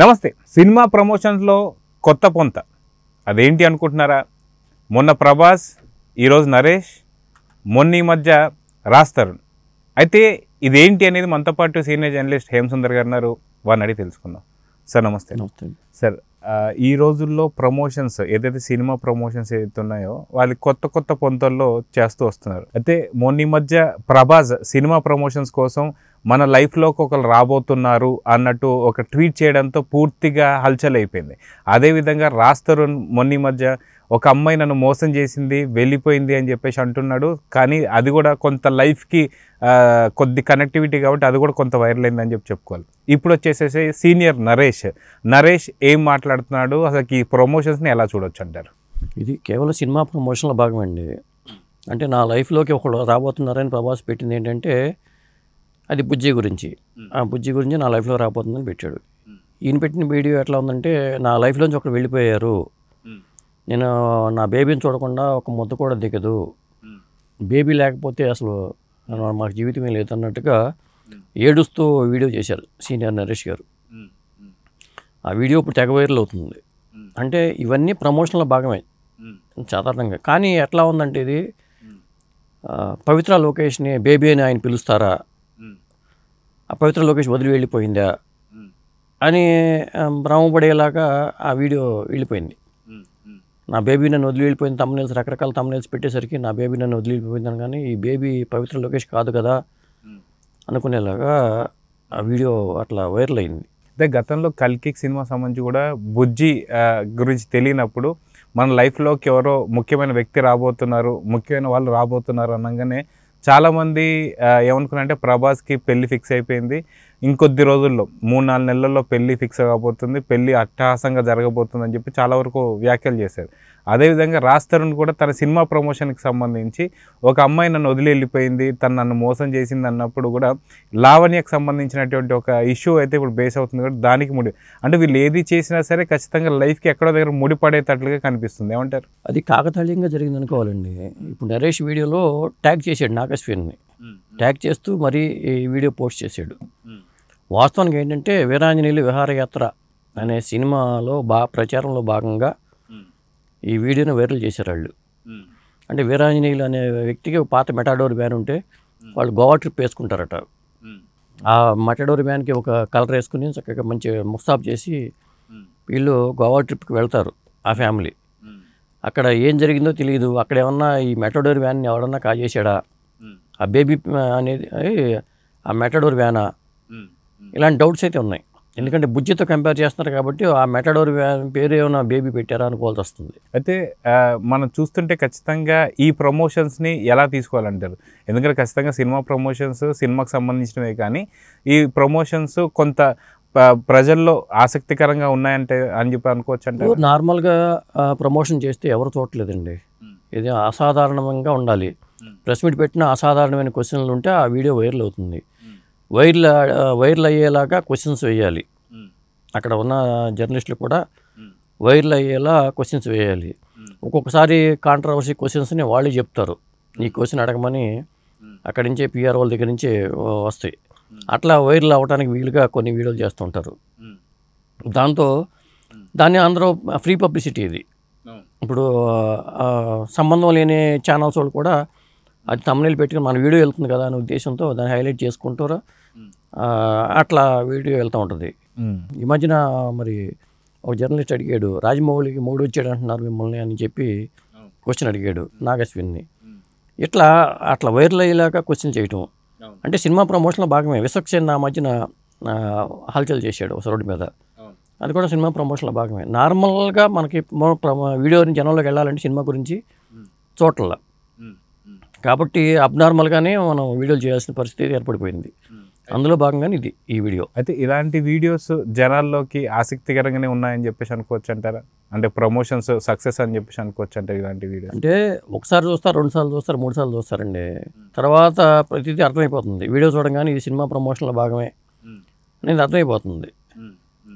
నమస్తే సినిమా ప్రమోషన్స్లో కొత్త పొంత అదేంటి అనుకుంటున్నారా మొన్న ప్రభాస్ ఈరోజు నరేష్ మొన్న ఈ మధ్య రాజ్ అయితే ఇదేంటి అనేది మనతో పాటు సీనియర్ జర్నలిస్ట్ హేమసుందర్ గారు ఉన్నారు వారిని అడిగి తెలుసుకుందాం సార్ నమస్తే నమస్తే సార్ ఈ రోజుల్లో ప్రమోషన్స్ ఏదైతే సినిమా ప్రమోషన్స్ ఏదైతే ఉన్నాయో వాళ్ళు కొత్త కొత్త పొంతల్లో చేస్తూ వస్తున్నారు అయితే మొన్న మధ్య ప్రభాస్ సినిమా ప్రమోషన్స్ కోసం మన లైఫ్లోకి ఒకరు రాబోతున్నారు అన్నట్టు ఒక ట్వీట్ చేయడంతో పూర్తిగా హల్చల్ అయిపోయింది అదేవిధంగా రాస్తరుణ్ మొన్న మధ్య ఒక అమ్మాయి నన్ను మోసం చేసింది వెళ్ళిపోయింది అని చెప్పేసి అంటున్నాడు కానీ అది కూడా కొంత లైఫ్కి కొద్ది కనెక్టివిటీ కాబట్టి అది కూడా కొంత వైరల్ అయిందని చెప్పి చెప్పుకోవాలి ఇప్పుడు వచ్చేసేసి సీనియర్ నరేష్ నరేష్ ఏం మాట్లాడుతున్నాడు అసలు ఈ ప్రమోషన్స్ని ఎలా చూడొచ్చు అంటారు ఇది కేవలం సినిమా ప్రమోషన్లో భాగమండి అంటే నా లైఫ్లోకి ఒకడు రాబోతున్నారని ప్రభాస్ పెట్టింది ఏంటంటే అది బుజ్జి గురించి ఆ బుజ్జి గురించి నా లైఫ్లో రాబోతుందని పెట్టాడు ఈయన పెట్టిన వీడియో ఎట్లా ఉందంటే నా లైఫ్లోంచి ఒకరు వెళ్ళిపోయారు నేను నా బేబీని చూడకుండా ఒక ముద్ద కూడా దిగదు బేబీ లేకపోతే అసలు మాకు లేదు లేదన్నట్టుగా ఏడుస్తూ వీడియో చేశారు సీనియర్ నరేష్ గారు ఆ వీడియో ఇప్పుడు తెగ వైరల్ అవుతుంది అంటే ఇవన్నీ ప్రమోషన్లో భాగమే సాధారణంగా కానీ ఎట్లా ఉందంటే ఇది పవిత్ర లోకేష్ని బేబీ అని ఆయన పిలుస్తారా ఆ పవిత్ర లోకేష్ వదిలి వెళ్ళిపోయిందా అని భ్రమపడేలాగా ఆ వీడియో వెళ్ళిపోయింది నా బేబీ నన్ను వదిలి వెళ్ళిపోయింది తమ్ముల్స్ రకరకాల తమ్ముల్స్ పెట్టేసరికి నా బేబీ నన్ను వదిలి వెళ్ళిపోయిందని కానీ ఈ బేబీ పవిత్ర లోకేష్ కాదు కదా అనుకునేలాగా ఆ వీడియో అట్లా వైరల్ అయింది అదే గతంలో కల్కిక్ సినిమా సంబంధించి కూడా బుజ్జి గురించి తెలియనప్పుడు మన లైఫ్లోకి ఎవరో ముఖ్యమైన వ్యక్తి రాబోతున్నారు ముఖ్యమైన వాళ్ళు రాబోతున్నారు అనగానే చాలామంది ఏమనుకున్నారంటే ప్రభాస్కి పెళ్ళి ఫిక్స్ అయిపోయింది ఇంకొద్ది రోజుల్లో మూడు నాలుగు నెలల్లో పెళ్ళి ఫిక్స్ కాబోతుంది పెళ్ళి అట్టహాసంగా జరగబోతుంది అని చెప్పి చాలా వరకు వ్యాఖ్యలు చేశారు అదేవిధంగా రాజ్ తరుణ్ కూడా తన సినిమా ప్రమోషన్కి సంబంధించి ఒక అమ్మాయి నన్ను వదిలి వెళ్ళిపోయింది తను నన్ను మోసం చేసింది అన్నప్పుడు కూడా లావణ్యకు సంబంధించినటువంటి ఒక ఇష్యూ అయితే ఇప్పుడు బేస్ అవుతుంది కూడా దానికి ముడి అంటే వీళ్ళు ఏది చేసినా సరే ఖచ్చితంగా లైఫ్కి ఎక్కడో దగ్గర ముడిపడేటట్లుగా కనిపిస్తుంది ఏమంటారు అది కాకతాళీయంగా జరిగింది అనుకోవాలండి ఇప్పుడు నరేష్ వీడియోలో ట్యాగ్ చేశాడు నాగశ్వరిని ట్యాగ్ చేస్తూ మరీ ఈ వీడియో పోస్ట్ చేశాడు వాస్తవానికి ఏంటంటే వీరాంజనేయులు విహారయాత్ర అనే సినిమాలో బా ప్రచారంలో భాగంగా ఈ వీడియోని వైరల్ చేశారు వాళ్ళు అంటే వీరాంజనేయులు అనే వ్యక్తికి పాత మెటాడోర్ వ్యాన్ ఉంటే వాళ్ళు గోవా ట్రిప్ వేసుకుంటారట ఆ మెటాడోర్ వ్యాన్కి ఒక కలర్ వేసుకుని చక్కగా మంచి ముస్తాబ్ చేసి వీళ్ళు గోవా ట్రిప్కి వెళ్తారు ఆ ఫ్యామిలీ అక్కడ ఏం జరిగిందో తెలియదు అక్కడ ఏమన్నా ఈ మెటాడోర్ వ్యాన్ని ఎవడన్నా కాజేశాడా ఆ బేబీ అనేది ఆ మెటాడోర్ వ్యానా ఇలాంటి డౌట్స్ అయితే ఉన్నాయి ఎందుకంటే బుజ్జితో కంపేర్ చేస్తున్నారు కాబట్టి ఆ మెటాడోర్ పేరు ఏమైనా బేబీ పెట్టారా అనుకోవాల్సి వస్తుంది అయితే మనం చూస్తుంటే ఖచ్చితంగా ఈ ప్రమోషన్స్ని ఎలా తీసుకోవాలంటారు ఎందుకంటే ఖచ్చితంగా సినిమా ప్రమోషన్స్ సినిమాకి సంబంధించినవే కానీ ఈ ప్రమోషన్స్ కొంత ప్రజల్లో ఆసక్తికరంగా ఉన్నాయంటే అని చెప్పి అనుకోవచ్చు అంటే నార్మల్గా ప్రమోషన్ చేస్తే ఎవరు చూడలేదండి ఇది అసాధారణంగా ఉండాలి ప్రెస్ మీట్ పెట్టిన అసాధారణమైన క్వశ్చన్లు ఉంటే ఆ వీడియో వైరల్ అవుతుంది వైర్లు వైర్లు అయ్యేలాగా క్వశ్చన్స్ వేయాలి అక్కడ ఉన్న జర్నలిస్టులు కూడా వైర్లు అయ్యేలా క్వశ్చన్స్ వేయాలి ఒక్కొక్కసారి కాంట్రవర్సీ క్వశ్చన్స్ని వాళ్ళే చెప్తారు ఈ క్వశ్చన్ అడగమని అక్కడి నుంచే పిఆర్ వాళ్ళ దగ్గర నుంచి వస్తాయి అట్లా వైర్లు అవ్వడానికి వీలుగా కొన్ని వీడియోలు చేస్తుంటారు దాంతో దాన్ని అందరూ ఫ్రీ పబ్లిసిటీ ఇది ఇప్పుడు సంబంధం లేని ఛానల్స్ వాళ్ళు కూడా అది తమ్ముళ్ళు పెట్టుకుని మన వీడియో వెళ్తుంది కదా అనే ఉద్దేశంతో దాన్ని హైలైట్ చేసుకుంటారు hmm. అట్లా వీడియో వెళ్తూ ఉంటుంది hmm. ఈ మధ్యన మరి ఒక జర్నలిస్ట్ అడిగాడు రాజమౌళికి మూడు వచ్చాడు అంటున్నారు మిమ్మల్ని అని చెప్పి క్వశ్చన్ hmm. అడిగాడు నాగశ్విన్ని ఇట్లా అట్లా వైరల్ అయ్యేలాగా క్వశ్చన్ చేయటం అంటే సినిమా ప్రమోషన్లో భాగమే విశ్వక్సేన్ నా మధ్యన హల్చల్ చేశాడు ఒక రోడ్డు మీద అది కూడా సినిమా ప్రమోషన్లో భాగమే నార్మల్గా మనకి వీడియో జనంలోకి వెళ్ళాలంటే సినిమా గురించి చోట్ల కాబట్టి అబ్నార్మల్గానే మనం వీడియోలు చేయాల్సిన పరిస్థితి ఏర్పడిపోయింది hmm. అందులో భాగంగానే ఇది ఈ వీడియో అయితే ఇలాంటి వీడియోస్ జనాల్లోకి ఆసక్తికరంగానే ఉన్నాయని చెప్పేసి అనుకోవచ్చు అంటారా అంటే ప్రమోషన్స్ సక్సెస్ అని చెప్పేసి అనుకోవచ్చు అంటే ఇలాంటి వీడియో అంటే ఒకసారి చూస్తారు రెండు సార్లు చూస్తారు మూడు సార్లు చూస్తారండి hmm. తర్వాత ప్రతిదీ అర్థమైపోతుంది వీడియో చూడగానే ఇది సినిమా ప్రమోషన్లో భాగమే hmm. అనేది అర్థమైపోతుంది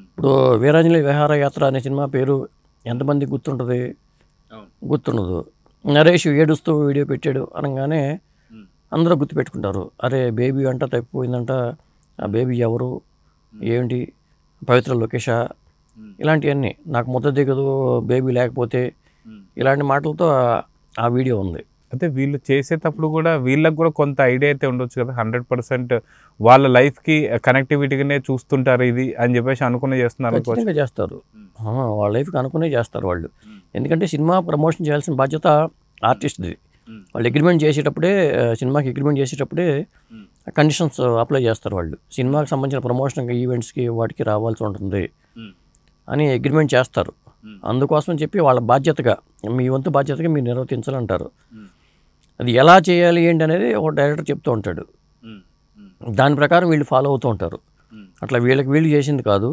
ఇప్పుడు వీరాంజలి విహారయాత్ర అనే సినిమా పేరు ఎంతమంది గుర్తుంటుంది గుర్తుండదు నరేష్ ఏడుస్తూ వీడియో పెట్టాడు అనగానే అందరూ గుర్తుపెట్టుకుంటారు అరే బేబీ అంట తప్పిపోయిందంట ఆ బేబీ ఎవరు ఏంటి పవిత్ర లోకేష ఇలాంటివన్నీ నాకు ముద్ద దిగదు బేబీ లేకపోతే ఇలాంటి మాటలతో ఆ వీడియో ఉంది అయితే వీళ్ళు చేసేటప్పుడు కూడా వీళ్ళకి కూడా కొంత ఐడియా అయితే ఉండొచ్చు కదా హండ్రెడ్ పర్సెంట్ వాళ్ళ లైఫ్కి కనెక్టివిటీగానే చూస్తుంటారు ఇది అని చెప్పేసి అనుకునే చేస్తున్నారు చేస్తారు వాళ్ళ లైఫ్కి అనుకునే చేస్తారు వాళ్ళు ఎందుకంటే సినిమా ప్రమోషన్ చేయాల్సిన బాధ్యత ఆర్టిస్ట్ది వాళ్ళు అగ్రిమెంట్ చేసేటప్పుడే సినిమాకి అగ్రిమెంట్ చేసేటప్పుడే కండిషన్స్ అప్లై చేస్తారు వాళ్ళు సినిమాకి సంబంధించిన ప్రమోషన్ ఈవెంట్స్కి వాటికి రావాల్సి ఉంటుంది అని అగ్రిమెంట్ చేస్తారు అందుకోసం చెప్పి వాళ్ళ బాధ్యతగా మీ వంతు బాధ్యతగా మీరు నిర్వర్తించాలంటారు అది ఎలా చేయాలి ఏంటి అనేది ఒక డైరెక్టర్ చెప్తూ ఉంటాడు దాని ప్రకారం వీళ్ళు ఫాలో అవుతూ ఉంటారు అట్లా వీళ్ళకి వీళ్ళు చేసింది కాదు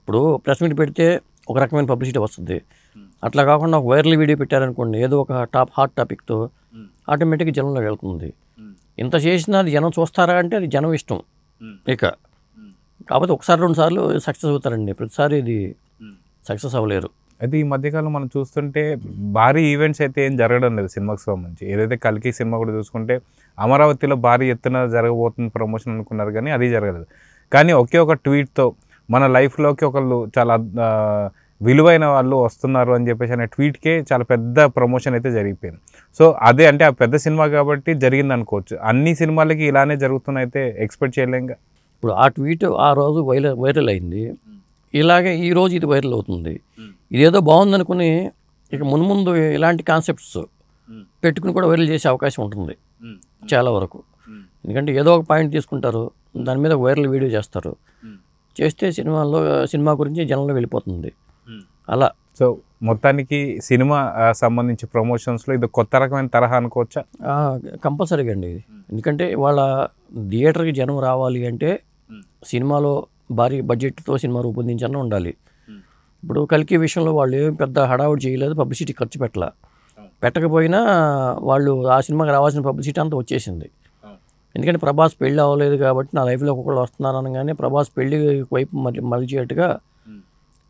ఇప్పుడు ప్రెస్ మీట్ పెడితే ఒక రకమైన పబ్లిసిటీ వస్తుంది అట్లా కాకుండా ఒక వైరల్ వీడియో పెట్టారనుకోండి ఏదో ఒక టాప్ హాట్ టాపిక్తో ఆటోమేటిక్గా జనంలో వెళ్తుంది ఇంత చేసినా అది జనం చూస్తారా అంటే అది జనం ఇష్టం ఇక కాకపోతే ఒకసారి రెండు సార్లు సక్సెస్ అవుతారండి ప్రతిసారి ఇది సక్సెస్ అవ్వలేరు అయితే ఈ మధ్యకాలం మనం చూస్తుంటే భారీ ఈవెంట్స్ అయితే ఏం జరగడం లేదు సినిమాకి సంబంధించి ఏదైతే కల్కి సినిమా కూడా చూసుకుంటే అమరావతిలో భారీ ఎత్తున జరగబోతుంది ప్రమోషన్ అనుకున్నారు కానీ అది జరగలేదు కానీ ఒకే ఒక ట్వీట్తో మన లైఫ్లోకి ఒకళ్ళు చాలా విలువైన వాళ్ళు వస్తున్నారు అని చెప్పేసి అనే ట్వీట్కే చాలా పెద్ద ప్రమోషన్ అయితే జరిగిపోయింది సో అదే అంటే ఆ పెద్ద సినిమా కాబట్టి జరిగింది అనుకోవచ్చు అన్ని సినిమాలకి ఇలానే జరుగుతున్నాయి అయితే ఎక్స్పెక్ట్ చేయలేంగా ఇప్పుడు ఆ ట్వీట్ ఆ రోజు వైరల్ వైరల్ అయింది ఇలాగే ఈరోజు ఇది వైరల్ అవుతుంది ఇదేదో బాగుందనుకుని ఇక మున్ముందు ఇలాంటి కాన్సెప్ట్స్ పెట్టుకుని కూడా వైరల్ చేసే అవకాశం ఉంటుంది చాలా వరకు ఎందుకంటే ఏదో ఒక పాయింట్ తీసుకుంటారు దాని మీద వైరల్ వీడియో చేస్తారు చేస్తే సినిమాలో సినిమా గురించి జనంలో వెళ్ళిపోతుంది అలా సో మొత్తానికి సినిమా సంబంధించి ప్రమోషన్స్లో ఇది కొత్త రకమైన తరహా అనుకోవచ్చా కంపల్సరీగా అండి ఇది ఎందుకంటే వాళ్ళ థియేటర్కి జనం రావాలి అంటే సినిమాలో భారీ బడ్జెట్తో సినిమా రూపొందించాలని ఉండాలి ఇప్పుడు కలికి విషయంలో వాళ్ళు ఏం పెద్ద హడావుడి చేయలేదు పబ్లిసిటీ ఖర్చు పెట్టలా పెట్టకపోయినా వాళ్ళు ఆ సినిమాకి రావాల్సిన పబ్లిసిటీ అంతా వచ్చేసింది ఎందుకంటే ప్రభాస్ పెళ్ళి అవ్వలేదు కాబట్టి నా లైఫ్లో ఒక్కొక్కరు వస్తున్నాను అనగానే ప్రభాస్ పెళ్ళి వైపు మరి మలిచేట్టుగా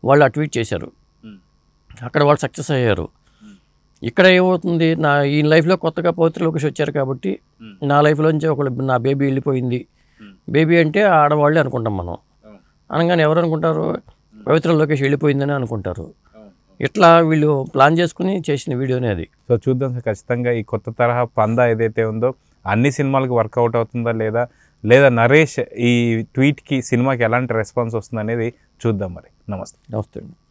వాళ్ళు ఆ ట్వీట్ చేశారు అక్కడ వాళ్ళు సక్సెస్ అయ్యారు ఇక్కడ ఏమవుతుంది నా ఈ లైఫ్లో కొత్తగా పవిత్ర లోకేష్ వచ్చారు కాబట్టి నా లైఫ్లోంచి ఒకళ్ళు నా బేబీ వెళ్ళిపోయింది బేబీ అంటే ఆడవాళ్ళే అనుకుంటాం మనం అనగానే ఎవరు అనుకుంటారు పవిత్ర లోకేష్ వెళ్ళిపోయిందని అనుకుంటారు ఇట్లా వీళ్ళు ప్లాన్ చేసుకుని చేసిన వీడియోనే అది సో చూద్దాం సార్ ఖచ్చితంగా ఈ కొత్త తరహా పందా ఏదైతే ఉందో అన్ని సినిమాలకు వర్కౌట్ అవుతుందా లేదా లేదా నరేష్ ఈ ట్వీట్కి సినిమాకి ఎలాంటి రెస్పాన్స్ వస్తుంది అనేది చూద్దాం మరి నమస్తే నమస్తే అండి